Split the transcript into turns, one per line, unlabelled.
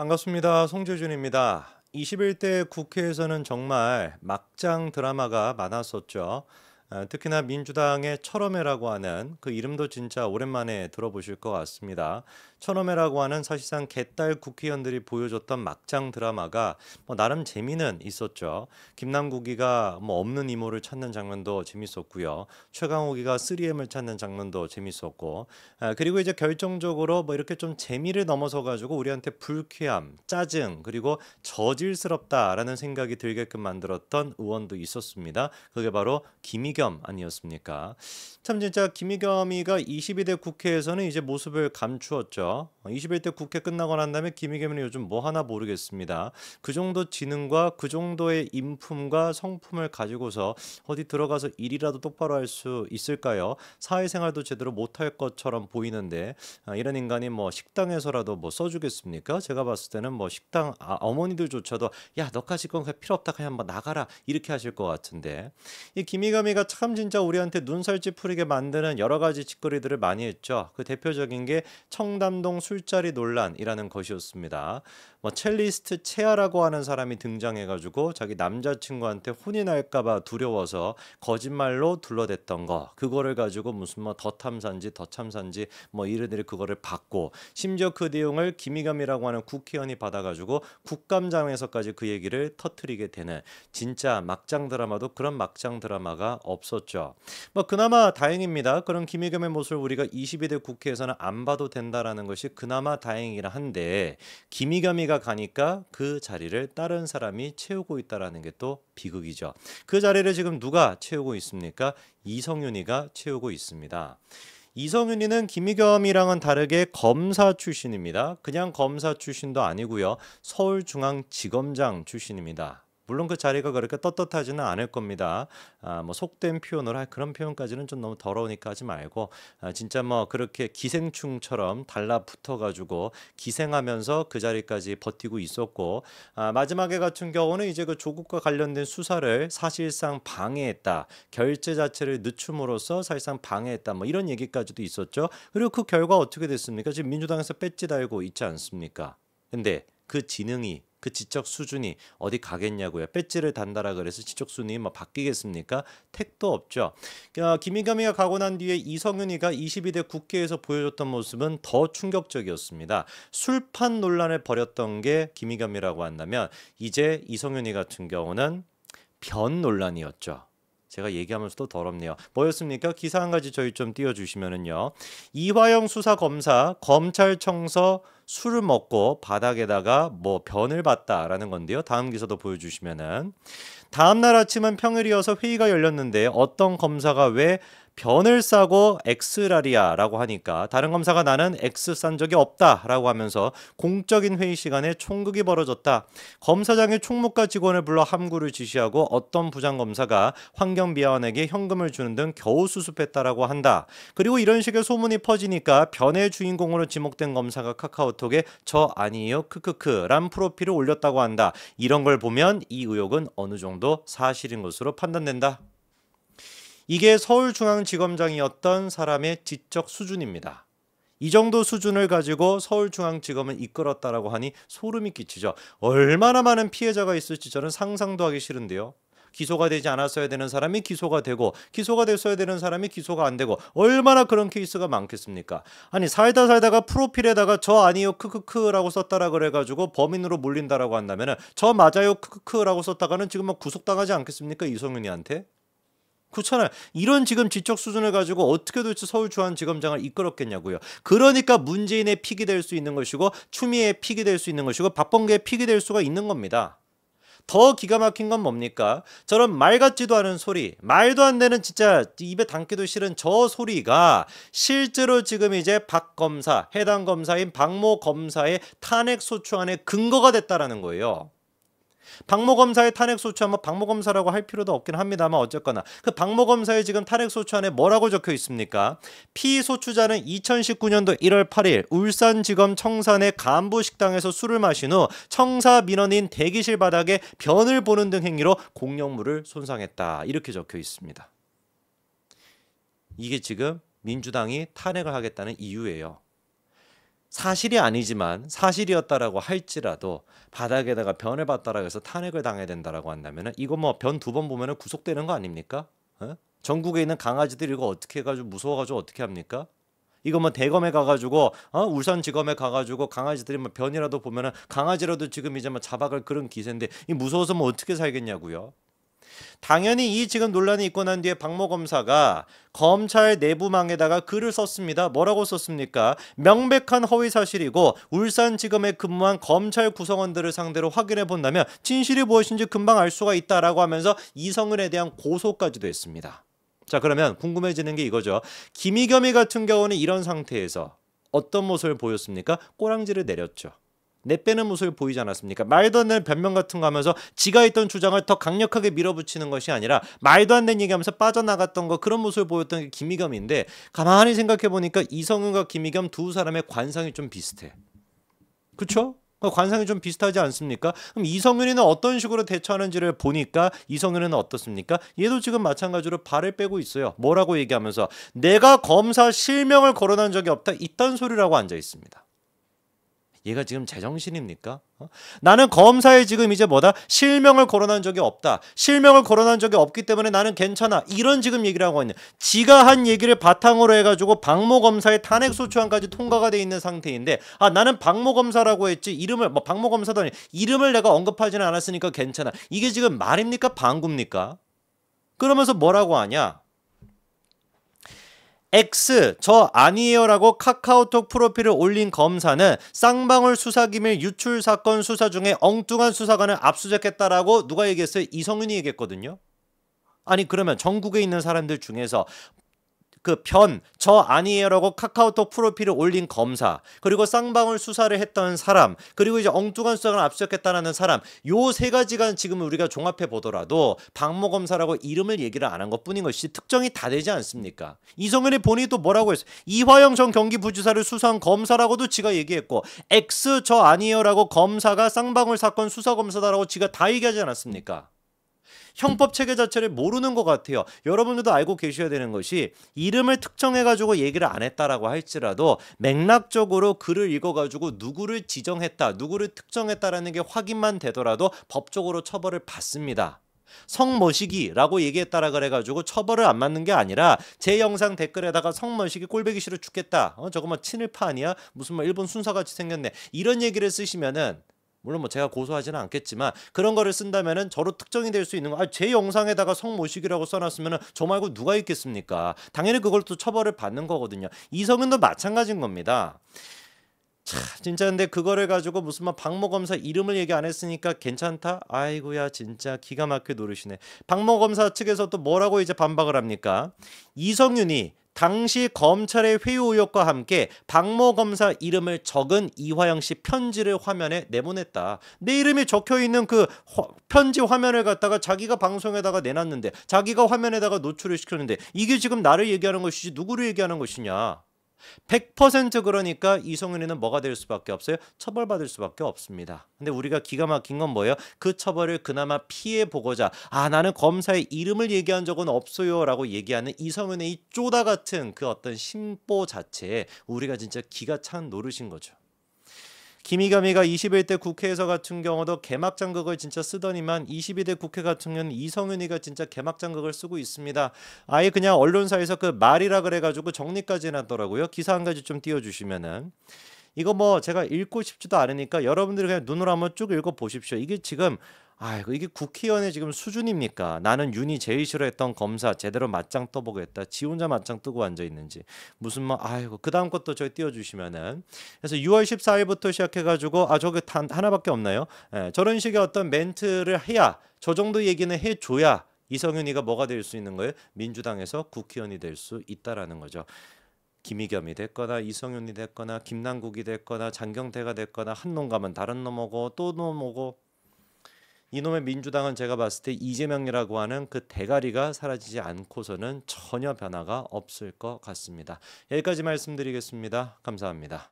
반갑습니다. 송재준입니다. 21대 국회에서는 정말 막장 드라마가 많았었죠. 어, 특히나 민주당의 철험회라고 하는 그 이름도 진짜 오랜만에 들어보실 것 같습니다. 천엄회라고 하는 사실상 개딸 국회의원들이 보여줬던 막장 드라마가 뭐 나름 재미는 있었죠. 김남국이가 뭐 없는 이모를 찾는 장면도 재밌었고요. 최강욱이가 3M을 찾는 장면도 재밌었고 아, 그리고 이제 결정적으로 뭐 이렇게 좀 재미를 넘어서 가지고 우리한테 불쾌함, 짜증 그리고 저질스럽다라는 생각이 들게끔 만들었던 의원도 있었습니다. 그게 바로 김희겸 아니었습니까? 참 진짜 김희겸이가 22대 국회에서는 이제 모습을 감추었죠. 21대 어, 국회 끝나고 난 다음에 김의겸은 요즘 뭐 하나 모르겠습니다. 그 정도 지능과 그 정도의 인품과 성품을 가지고서 어디 들어가서 일이라도 똑바로 할 수 있을까요? 사회생활도 제대로 못할 것처럼 보이는데 어, 이런 인간이 뭐 식당에서라도 뭐 써주겠습니까? 제가 봤을 때는 뭐 식당 아, 어머니들조차도 야 너까지 건 그 필요 없다 그냥 한번 나가라 이렇게 하실 것 같은데 이 김의겸이가 참 진짜 우리한테 눈살 찌푸리게 만드는 여러 가지 짓거리들을 많이 했죠. 그 대표적인 게 청담 한동 술자리 논란이라는 것이었습니다. 뭐 첼리스트 채아라고 하는 사람이 등장해가지고 자기 남자친구한테 혼이 날까봐 두려워서 거짓말로 둘러댔던 거 그거를 가지고 무슨 뭐 더 탐사인지 더 참사인지 뭐이런일이 그거를 받고 심지어 그 내용을 김희감이라고 하는 국회의원이 받아가지고 국감장에서까지 그 얘기를 터트리게 되는 진짜 막장 드라마도 그런 막장 드라마가 없었죠. 뭐 그나마 다행입니다. 그런 김희감의 모습을 우리가 22대 국회에서는 안 봐도 된다라는 것이 그나마 다행이라 한데 기미겸이가 가니까 그 자리를 다른 사람이 채우고 있다라는 게 또 비극이죠. 그 자리를 지금 누가 채우고 있습니까? 이성윤이가 채우고 있습니다. 이성윤이는 김희겸이랑은 다르게 검사 출신입니다. 그냥 검사 출신도 아니고요. 서울중앙지검장 출신입니다. 물론 그 자리가 그렇게 떳떳하지는 않을 겁니다. 아, 뭐 속된 표현을 할 그런 표현까지는 좀 너무 더러우니까 하지 말고 아, 진짜 뭐 그렇게 기생충처럼 달라붙어 가지고 기생하면서 그 자리까지 버티고 있었고 아, 마지막에 같은 경우는 이제 그 조국과 관련된 수사를 사실상 방해했다. 결제 자체를 늦춤으로써 사실상 방해했다. 뭐 이런 얘기까지도 있었죠. 그리고 그 결과 어떻게 됐습니까? 지금 민주당에서 뺏지 달고 있지 않습니까? 근데 그 지능이 그 지적 수준이 어디 가겠냐고요. 배지를 단다라 그래서 지적 순위 뭐 바뀌겠습니까? 택도 없죠. 어, 김희겸이가 가고 난 뒤에 이성윤이가 22대 국회에서 보여줬던 모습은 더 충격적이었습니다. 술판 논란을 벌였던 게 김희겸이라고 한다면 이제 이성윤이 같은 경우는 변 논란이었죠. 제가 얘기하면서도 더럽네요. 뭐였습니까? 기사 한 가지 저희 좀 띄워주시면은요. 이화영 수사검사 검찰청서 술을 먹고 바닥에다가 뭐 변을 봤다라는 건데요. 다음 기사도 보여주시면은 다음 날 아침은 평일이어서 회의가 열렸는데 어떤 검사가 왜 변을 싸고 엑스라리아라고 하니까 다른 검사가 나는 엑스 싼 적이 없다라고 하면서 공적인 회의 시간에 총극이 벌어졌다. 검사장의 총무과 직원을 불러 함구를 지시하고 어떤 부장검사가 환경미화원에게 현금을 주는 등 겨우 수습했다라고 한다. 그리고 이런 식의 소문이 퍼지니까 변의 주인공으로 지목된 검사가 카카오톡 카카오톡에 저 아니에요 크크크란 프로필을 올렸다고 한다. 이런 걸 보면 이 의혹은 어느 정도 사실인 것으로 판단된다. 이게 서울중앙지검장이었던 사람의 지적 수준입니다. 이 정도 수준을 가지고 서울중앙지검을 이끌었다라고 하니 소름이 끼치죠. 얼마나 많은 피해자가 있을지 저는 상상도 하기 싫은데요. 기소가 되지 않았어야 되는 사람이 기소가 되고 기소가 됐어야 되는 사람이 기소가 안 되고 얼마나 그런 케이스가 많겠습니까? 아니 살다 살다가 프로필에다가 저 아니요 크크크라고 썼다라 그래가지고 범인으로 몰린다라고 한다면은 저 맞아요 크크크라고 썼다가는 지금 막 구속당하지 않겠습니까 이성윤이한테? 그렇잖아요. 이런 지금 지적 수준을 가지고 어떻게 도대체 서울중앙지검장을 이끌었겠냐고요. 그러니까 문재인의 픽이 될 수 있는 것이고 추미애의 픽이 될 수 있는 것이고 박범계의 픽이 될 수가 있는 겁니다. 더 기가 막힌 건 뭡니까? 저런 말 같지도 않은 소리, 말도 안 되는 진짜 입에 담기도 싫은 저 소리가 실제로 지금 이제 박 검사, 해당 검사인 박모 검사의 탄핵 소추안의 근거가 됐다라는 거예요. 박모 검사의 탄핵 소추안 뭐 박모 검사라고 할 필요도 없긴 합니다만 어쨌거나 그 박모 검사의 지금 탄핵 소추안에 뭐라고 적혀 있습니까? 피 소추자는 2019년도 1월 8일 울산지검 청산의 간부 식당에서 술을 마신 후 청사 민원인 대기실 바닥에 변을 보는 등 행위로 공영물을 손상했다 이렇게 적혀 있습니다. 이게 지금 민주당이 탄핵을 하겠다는 이유예요. 사실이 아니지만 사실이었다라고 할지라도 바닥에다가 변을 봤다라고 해서 탄핵을 당해야 된다라고 한다면은 이거 뭐 변 두 번 보면은 구속되는 거 아닙니까? 어? 전국에 있는 강아지들 이거 이 어떻게 해가지고 무서워가지고 어떻게 합니까? 이거 뭐 대검에 가가지고 어? 울산지검에 가가지고 강아지들이 뭐 변이라도 보면은 강아지라도 지금 이제 뭐 잡아갈 그런 기세인데 이 무서워서 뭐 어떻게 살겠냐고요. 당연히 이 지금 논란이 있고 난 뒤에 박모 검사가 검찰 내부망에다가 글을 썼습니다. 뭐라고 썼습니까? 명백한 허위 사실이고 울산지검에 근무한 검찰 구성원들을 상대로 확인해 본다면 진실이 무엇인지 금방 알 수가 있다라고 하면서 이성은에 대한 고소까지도 했습니다. 자 그러면 궁금해지는 게 이거죠. 김희겸이 같은 경우는 이런 상태에서 어떤 모습을 보였습니까? 꼬랑지를 내렸죠. 내빼는 모습을 보이지 않았습니까? 말도 안 되는 변명 같은 거 하면서 지가 있던 주장을 더 강력하게 밀어붙이는 것이 아니라 말도 안 되는 얘기하면서 빠져나갔던 거 그런 모습을 보였던 게 김희겸인데 가만히 생각해 보니까 이성윤과 김희겸 두 사람의 관상이 좀 비슷해. 그렇죠? 관상이 좀 비슷하지 않습니까? 그럼 이성윤이는 어떤 식으로 대처하는지를 보니까 이성윤은 어떻습니까? 얘도 지금 마찬가지로 발을 빼고 있어요. 뭐라고 얘기하면서 내가 검사 실명을 거론한 적이 없다. 이딴 소리라고 앉아 있습니다. 얘가 지금 제정신입니까? 어? 나는 검사에 지금 이제 뭐다 실명을 거론한 적이 없다. 실명을 거론한 적이 없기 때문에 나는 괜찮아. 이런 지금 얘기를 하고 있는. 지가 한 얘기를 바탕으로 해가지고 박모 검사의 탄핵 소추안까지 통과가 돼 있는 상태인데 아 나는 박모 검사라고 했지 이름을 뭐 박모 검사더니 이름을 내가 언급하지는 않았으니까 괜찮아. 이게 지금 말입니까 방구입니까? 그러면서 뭐라고 하냐? X 저 아니에요라고 카카오톡 프로필을 올린 검사는 쌍방울 수사기밀 유출 사건 수사 중에 엉뚱한 수사관을 압수수색했다라고 누가 얘기했어요? 이성윤이 얘기했거든요. 아니 그러면 전국에 있는 사람들 중에서 그변저 아니에요라고 카카오톡 프로필을 올린 검사 그리고 쌍방울 수사를 했던 사람 그리고 이제 엉뚱한 수사를 앞수겠다라는 사람 요 세 가지가 지금 우리가 종합해 보더라도 박모 검사라고 이름을 얘기를 안 한 것뿐인 것이 특정이 다 되지 않습니까? 이성현이 본인이 또 뭐라고 했어? 이화영 전 경기부지사를 수사한 검사라고도 지가 얘기했고 X 저 아니에요라고 검사가 쌍방울 사건 수사 검사다라고 지가 다 얘기하지 않았습니까? 형법 체계 자체를 모르는 것 같아요. 여러분들도 알고 계셔야 되는 것이 이름을 특정해 가지고 얘기를 안 했다라고 할지라도 맥락적으로 글을 읽어 가지고 누구를 지정했다, 누구를 특정했다라는 게 확인만 되더라도 법적으로 처벌을 받습니다. 성모시기라고 얘기했다라 그래가지고 처벌을 안 맞는 게 아니라 제 영상 댓글에다가 성모시기 꼴배기 싫어 죽겠다. 어 저거 뭐 친일파 아니야? 무슨 뭐 일본 순사같이 생겼네. 이런 얘기를 쓰시면은 물론 뭐 제가 고소하지는 않겠지만 그런 거를 쓴다면은 저로 특정이 될 수 있는 거. 아, 제 영상에다가 성모식이라고 써놨으면은 저 말고 누가 있겠습니까? 당연히 그걸 또 처벌을 받는 거거든요. 이성윤도 마찬가지인 겁니다. 참 진짜 근데 그거를 가지고 무슨 막 뭐 박모 검사 이름을 얘기 안 했으니까 괜찮다. 아이고야 진짜 기가 막히게 노르시네. 박모 검사 측에서 또 뭐라고 이제 반박을 합니까? 이성윤이 당시 검찰의 회유 의혹과 함께 박모 검사 이름을 적은 이화영 씨 편지를 화면에 내보냈다. 내 이름이 적혀 있는 그 편지 화면을 갖다가 자기가 방송에다가 내놨는데 자기가 화면에다가 노출을 시켰는데 이게 지금 나를 얘기하는 것이지 누구를 얘기하는 것이냐. 100% 그러니까 이성윤이는 뭐가 될 수밖에 없어요? 처벌받을 수밖에 없습니다. 근데 우리가 기가 막힌 건 뭐예요? 그 처벌을 그나마 피해 보고자 아 나는 검사의 이름을 얘기한 적은 없어요라고 얘기하는 이성윤의 이 쪼다 같은 그 어떤 심보 자체에 우리가 진짜 기가 찬 노릇인 거죠. 김희겸이가 21대 국회에서 같은 경우도 개막장극을 진짜 쓰더니만 22대 국회 같은 경우는 이성윤이가 진짜 개막장극을 쓰고 있습니다. 아예 그냥 언론사에서 그 말이라 그래가지고 정리까지 해놨더라고요. 기사 한 가지 좀 띄워주시면은. 이거 뭐 제가 읽고 싶지도 않으니까 여러분들이 그냥 눈으로 한번 쭉 읽어 보십시오. 이게 지금 아이고 이게 국회의원의 지금 수준입니까? 나는 윤이 제일 싫어했던 검사 제대로 맞짱 떠보겠다. 지 혼자 맞짱 뜨고 앉아 있는지 무슨 뭐 아이고 그 다음 것도 저희 띄워주시면은 그래서 6월 14일부터 시작해가지고 아 저게 단 하나밖에 없나요? 예, 저런 식의 어떤 멘트를 해야 저 정도 얘기는 해줘야 이성윤이가 뭐가 될 수 있는 거예요? 민주당에서 국회의원이 될 수 있다라는 거죠. 김희겸이 됐거나 이성윤이 됐거나 김남국이 됐거나 장경태가 됐거나 한놈 가면 다른 놈 오고 또 놈 오고 이놈의 민주당은 제가 봤을 때 이재명이라고 하는 그 대가리가 사라지지 않고서는 전혀 변화가 없을 것 같습니다. 여기까지 말씀드리겠습니다. 감사합니다.